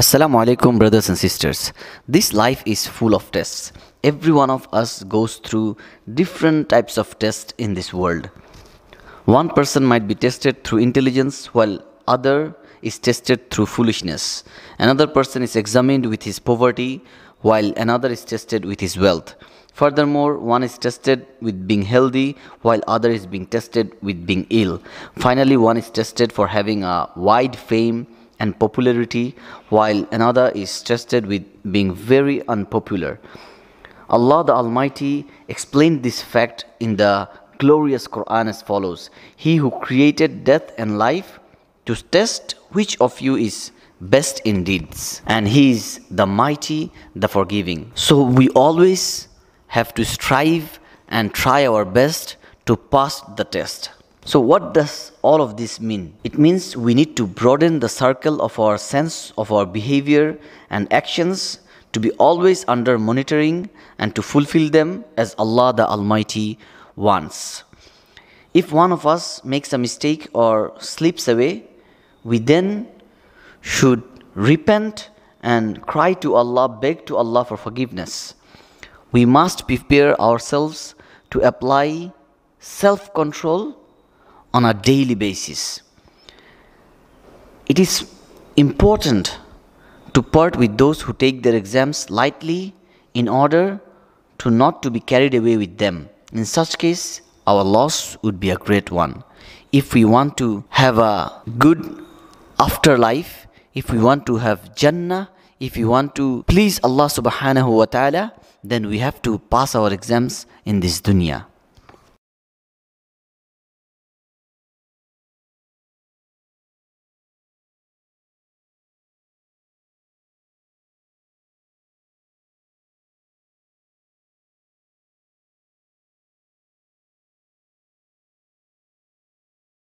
Assalamu alaikum brothers and sisters. This life is full of tests. Every one of us goes through different types of tests in this world. One person might be tested through intelligence while other is tested through foolishness. Another person is examined with his poverty while another is tested with his wealth. Furthermore, one is tested with being healthy while other is being tested with being ill. Finally, one is tested for having a wide fame and popularity, while another is tested with being very unpopular. Allah the Almighty explained this fact in the glorious Quran as follows He who created death and life to test which of you is best in deeds, and He is the mighty, the forgiving. So we always have to strive and try our best to pass the test. So, what does all of this mean? It means we need to broaden the circle of our sense of our behavior and actions to be always under monitoring and to fulfill them as Allah the Almighty wants. If one of us makes a mistake or slips away, we then should repent and cry to Allah, beg to Allah for forgiveness. We must prepare ourselves to apply self control on a daily basis. It is important to part with those who take their exams lightly in order to not to be carried away with them. In such case, our loss would be a great one. If we want to have a good afterlife, if we want to have Jannah, if we want to please Allah subhanahu wa ta'ala, then we have to pass our exams in this dunya.